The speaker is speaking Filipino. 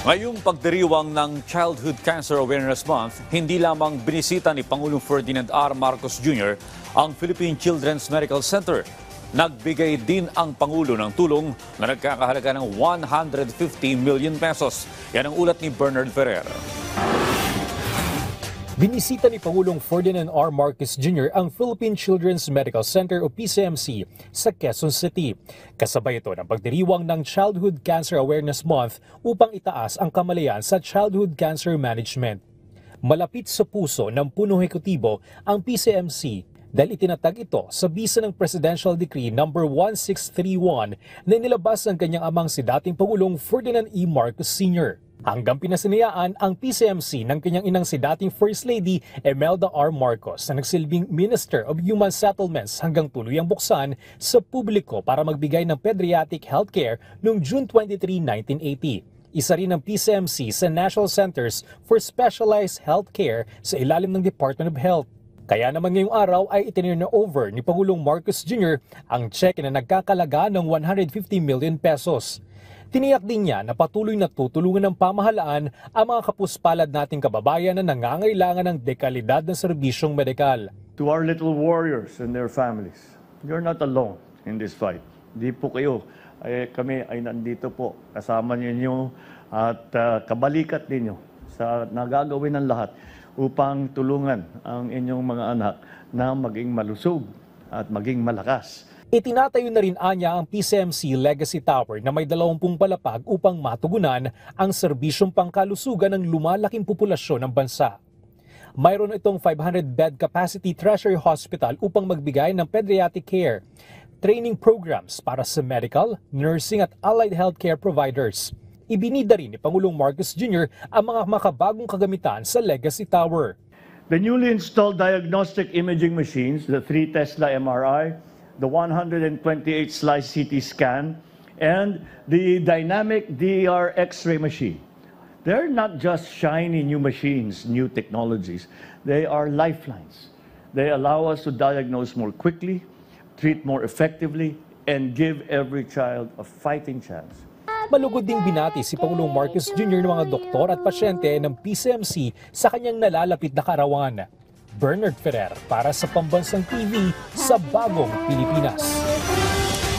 Ngayong pagdiriwang ng Childhood Cancer Awareness Month, hindi lamang binisita ni Pangulong Ferdinand R. Marcos Jr. ang Philippine Children's Medical Center. Nagbigay din ang Pangulo ng tulong na nagkakahalaga ng 150 million pesos. Yan ang ulat ni Bernard Ferrer. Binisita ni Pangulong Ferdinand R. Marcos Jr. ang Philippine Children's Medical Center o PCMC sa Quezon City. Kasabay ito ng pagdiriwang ng Childhood Cancer Awareness Month upang itaas ang kamalayan sa childhood cancer management. Malapit sa puso ng punong ekutibo ang PCMC dahil itinatag ito sa bisa ng Presidential Decree No. 1631 na nilabas ng kanyang amang si dating Pangulong Ferdinand E. Marcos Sr. Hanggang pinasiniaan ang PCMC ng kanyang inang si dating First Lady Imelda R. Marcos na nagsilbing Minister of Human Settlements hanggang tuluyang buksan sa publiko para magbigay ng pediatric healthcare noong June 23, 1980. Isa rin ang PCMC sa National Centers for Specialized Healthcare sa ilalim ng Department of Health. Kaya naman ngayong araw ay itinurn over ni Pangulong Marcos Jr. ang cheque na nagkakalaga ng 150 million pesos. Tiniyak din niya na patuloy na tutulungan ng pamahalaan ang mga kapuspalad nating kababayan na nangangailangan ng dekalidad ng serbisyong medikal. To our little warriors and their families, you're not alone in this fight. Di po kayo, ay, eh, kami ay nandito po, kasama ninyo at uh, kabalikat ninyo sa nagagawin ng lahat upang tulungan ang inyong mga anak na maging malusog at maging malakas. Itinatayo na rin anya ang PCMC Legacy Tower na may 20 palapag upang matugunan ang serbisyong pangkalusugan ng lumalaking populasyon ng bansa. Mayroon itong 500-bed capacity treasury hospital upang magbigay ng pediatric care, training programs para sa medical, nursing at allied healthcare providers. Ibinida rin ni Pangulong Marcos Jr. ang mga makabagong kagamitan sa Legacy Tower. The newly installed diagnostic imaging machines, the 3 Tesla MRI, the 128 slice CT scan, and the dynamic DR X-ray machine. They're not just shiny new machines, new technologies. They are lifelines. They allow us to diagnose more quickly, treat more effectively, and give every child a fighting chance. Malugod ding binati si Pangulong Marcos Jr. ng mga doktor at pasyente ng PCMC sa kanyang nalalapit na karawan. Bernard Ferrer para sa Pambansang TV sa Bagong Pilipinas.